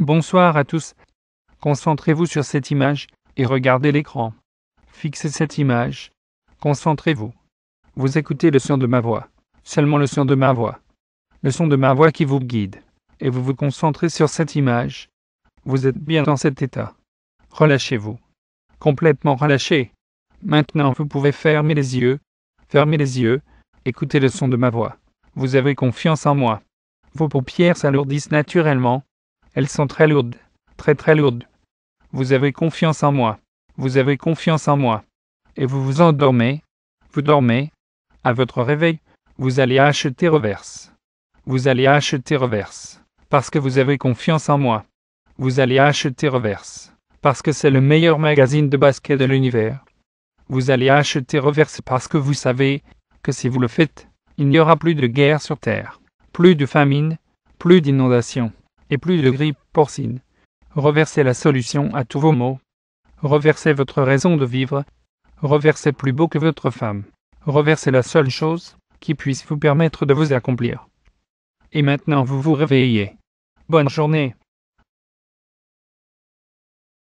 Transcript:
Bonsoir à tous. Concentrez-vous sur cette image et regardez l'écran. Fixez cette image. Concentrez-vous. Vous écoutez le son de ma voix. Seulement le son de ma voix. Le son de ma voix qui vous guide. Et vous vous concentrez sur cette image. Vous êtes bien dans cet état. Relâchez-vous. Complètement relâché. Maintenant vous pouvez fermer les yeux. Fermez les yeux. Écoutez le son de ma voix. Vous avez confiance en moi. Vos paupières s'alourdissent naturellement elles sont très lourdes, très très lourdes. Vous avez confiance en moi, vous avez confiance en moi. Et vous vous endormez, vous dormez, à votre réveil, vous allez acheter reverse. Vous allez acheter reverse. Parce que vous avez confiance en moi. Vous allez acheter reverse. Parce que c'est le meilleur magazine de basket de l'univers. Vous allez acheter reverse parce que vous savez que si vous le faites, il n'y aura plus de guerre sur Terre. Plus de famine, plus d'inondations et plus de grippe porcine. Reversez la solution à tous vos maux. Reversez votre raison de vivre. Reversez plus beau que votre femme. Reversez la seule chose qui puisse vous permettre de vous accomplir. Et maintenant vous vous réveillez. Bonne journée.